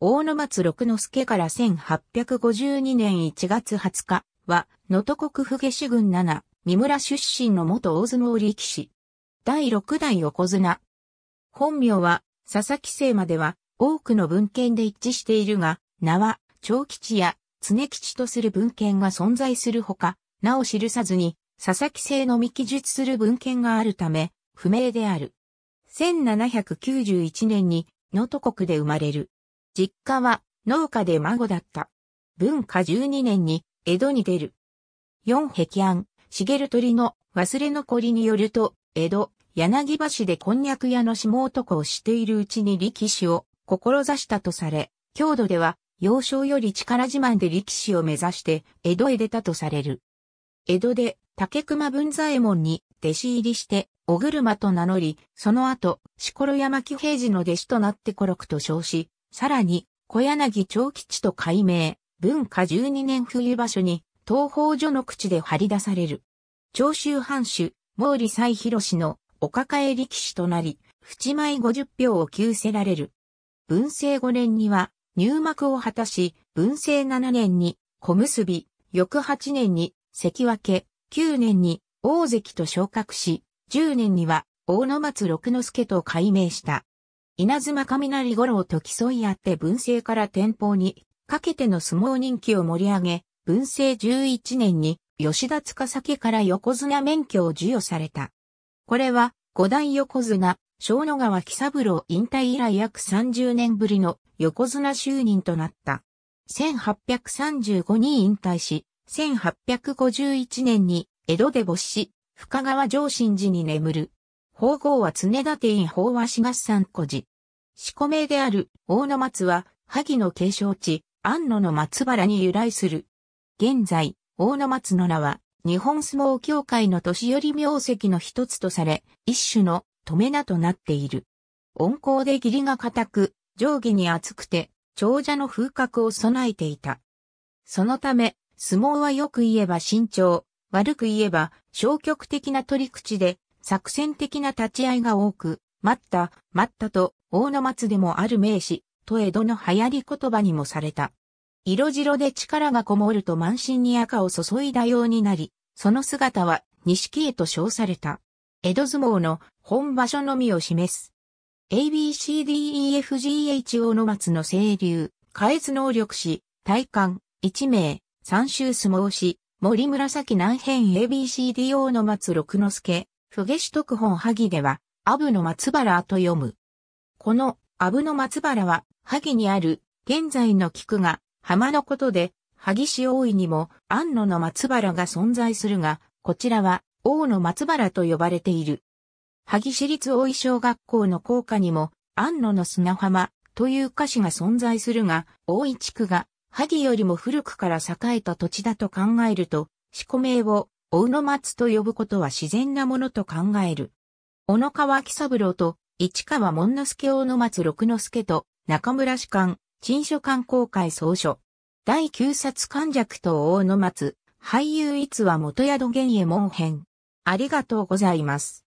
大野松六之助から1852年1月20日は、能登国府下主軍7、三村出身の元大相撲力士。第6代横綱。本名は、佐々木聖までは、多くの文献で一致しているが、名は、長吉や、常吉とする文献が存在するほか、名を記さずに、佐々木聖のみ記述する文献があるため、不明である。1791年に、能登国で生まれる。実家は農家で孫だった。文化12年に江戸に出る。四壁庵、茂鳥の忘れ残りによると、江戸、柳橋でこんにゃく屋の下男をしているうちに力士を志したとされ、郷土では幼少より力自慢で力士を目指して江戸へ出たとされる。江戸で竹熊文左衛門に弟子入りして、お車と名乗り、その後、しころ山木平次の弟子となって古禄と称し、さらに、小柳長吉と改名、文化12年冬場所に、東方所の口で張り出される。長州藩主、毛利西広のお抱え力士となり、淵前50票を急せられる。文政5年には入幕を果たし、文政7年に小結び、翌8年に関脇、9年に大関と昇格し、10年には大野松六之助と改名した。稲妻雷五郎と競い合って文政から天保にかけての相撲人気を盛り上げ、文政11年に吉田塚崎から横綱免許を授与された。これは五代横綱、小野川喜三郎引退以来約30年ぶりの横綱就任となった。1835に引退し、1851年に江戸で没し、深川上新寺に眠る。法号は常立院法和志賀三古寺。四古名である大野松は、萩の継承地、安野の松原に由来する。現在、大野松の名は、日本相撲協会の年寄り名跡の一つとされ、一種の止め名となっている。温厚で義理が固く、上下に厚くて、長者の風格を備えていた。そのため、相撲はよく言えば慎重、悪く言えば消極的な取り口で、作戦的な立ち合いが多く、待った、待ったと、大野松でもある名詞、と江戸の流行り言葉にもされた。色白で力がこもると満身に赤を注いだようになり、その姿は、錦絵と称された。江戸相撲の本場所のみを示す。ABCDEFGHO の松の清流、返す能力士、体幹、一名、三周相撲士、森紫南辺 ABCDO の松六之助、フゲシ特本萩では、アブの松原と読む。この、アブの松原は、萩にある、現在の菊が、浜のことで、萩市大井にも、安野の松原が存在するが、こちらは、王の松原と呼ばれている。萩市立大井小学校の校歌にも、安野の砂浜、という歌詞が存在するが、大井地区が、萩よりも古くから栄えた土地だと考えると、四個名を大野松と呼ぶことは自然なものと考える。小野川喜三郎と市川門之助大野松六之助と中村士官、陳書官公会総書。第9冊関弱と大野松、俳優逸話元宿玄衛門編。ありがとうございます。